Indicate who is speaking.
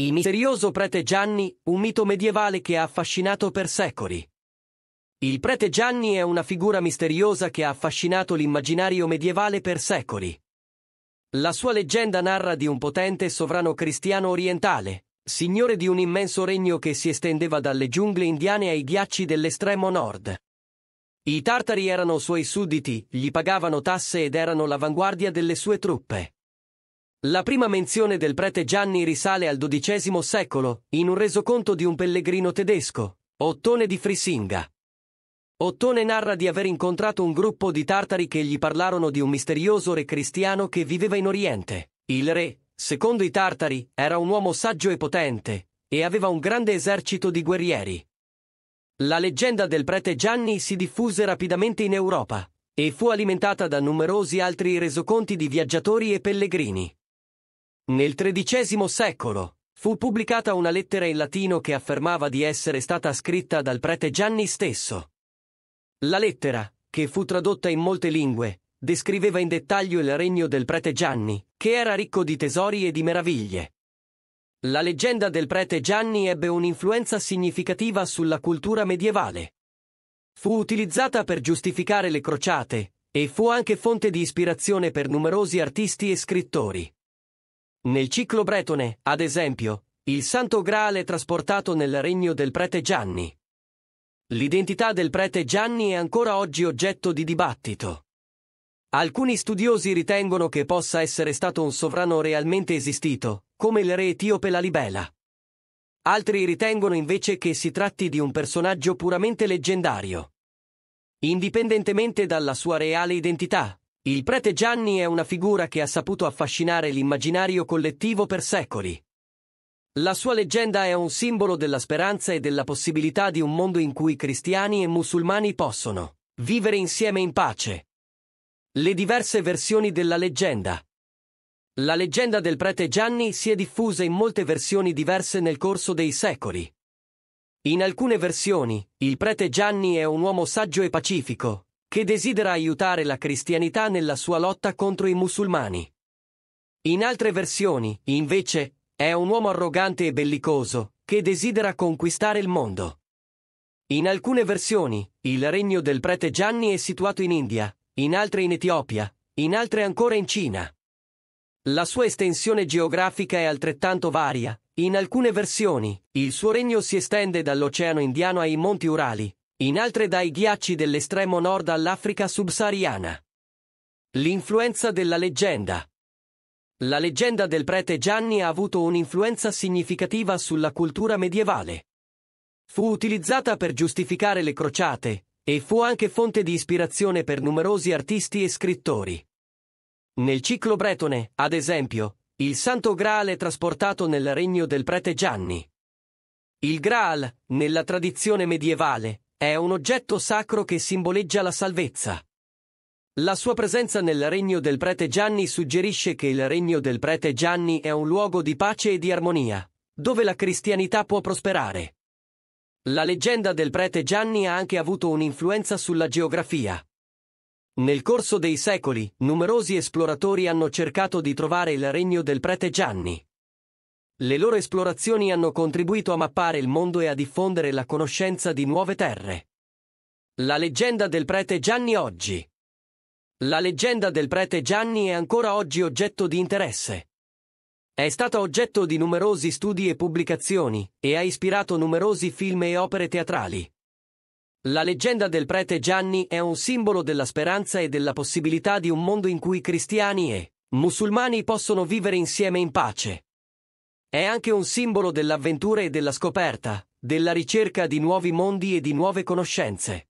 Speaker 1: Il misterioso prete Gianni, un mito medievale che ha affascinato per secoli. Il prete Gianni è una figura misteriosa che ha affascinato l'immaginario medievale per secoli. La sua leggenda narra di un potente sovrano cristiano orientale, signore di un immenso regno che si estendeva dalle giungle indiane ai ghiacci dell'estremo nord. I tartari erano suoi sudditi, gli pagavano tasse ed erano l'avanguardia delle sue truppe. La prima menzione del prete Gianni risale al XII secolo, in un resoconto di un pellegrino tedesco, Ottone di Frisinga. Ottone narra di aver incontrato un gruppo di tartari che gli parlarono di un misterioso re cristiano che viveva in Oriente. Il re, secondo i tartari, era un uomo saggio e potente, e aveva un grande esercito di guerrieri. La leggenda del prete Gianni si diffuse rapidamente in Europa, e fu alimentata da numerosi altri resoconti di viaggiatori e pellegrini. Nel XIII secolo fu pubblicata una lettera in latino che affermava di essere stata scritta dal prete Gianni stesso. La lettera, che fu tradotta in molte lingue, descriveva in dettaglio il regno del prete Gianni, che era ricco di tesori e di meraviglie. La leggenda del prete Gianni ebbe un'influenza significativa sulla cultura medievale. Fu utilizzata per giustificare le crociate e fu anche fonte di ispirazione per numerosi artisti e scrittori. Nel ciclo bretone, ad esempio, il Santo Graal è trasportato nel regno del prete Gianni. L'identità del prete Gianni è ancora oggi oggetto di dibattito. Alcuni studiosi ritengono che possa essere stato un sovrano realmente esistito, come il re etiope Lalibela. Altri ritengono invece che si tratti di un personaggio puramente leggendario. Indipendentemente dalla sua reale identità, il prete Gianni è una figura che ha saputo affascinare l'immaginario collettivo per secoli. La sua leggenda è un simbolo della speranza e della possibilità di un mondo in cui cristiani e musulmani possono vivere insieme in pace. Le diverse versioni della leggenda. La leggenda del prete Gianni si è diffusa in molte versioni diverse nel corso dei secoli. In alcune versioni, il prete Gianni è un uomo saggio e pacifico, che desidera aiutare la cristianità nella sua lotta contro i musulmani. In altre versioni, invece, è un uomo arrogante e bellicoso, che desidera conquistare il mondo. In alcune versioni, il regno del prete Gianni è situato in India, in altre in Etiopia, in altre ancora in Cina. La sua estensione geografica è altrettanto varia. In alcune versioni, il suo regno si estende dall'Oceano Indiano ai Monti Urali, in altre dai ghiacci dell'estremo nord all'Africa subsahariana. L'influenza della leggenda. La leggenda del prete Gianni ha avuto un'influenza significativa sulla cultura medievale. Fu utilizzata per giustificare le crociate e fu anche fonte di ispirazione per numerosi artisti e scrittori. Nel ciclo bretone, ad esempio, il Santo Graal è trasportato nel regno del prete Gianni. Il Graal, nella tradizione medievale, è un oggetto sacro che simboleggia la salvezza. La sua presenza nel regno del prete Gianni suggerisce che il regno del prete Gianni è un luogo di pace e di armonia, dove la cristianità può prosperare. La leggenda del prete Gianni ha anche avuto un'influenza sulla geografia. Nel corso dei secoli, numerosi esploratori hanno cercato di trovare il regno del prete Gianni. Le loro esplorazioni hanno contribuito a mappare il mondo e a diffondere la conoscenza di nuove terre. La leggenda del prete Gianni oggi. La leggenda del prete Gianni è ancora oggi oggetto di interesse. È stata oggetto di numerosi studi e pubblicazioni e ha ispirato numerosi film e opere teatrali. La leggenda del prete Gianni è un simbolo della speranza e della possibilità di un mondo in cui cristiani e musulmani possono vivere insieme in pace. È anche un simbolo dell'avventura e della scoperta, della ricerca di nuovi mondi e di nuove conoscenze.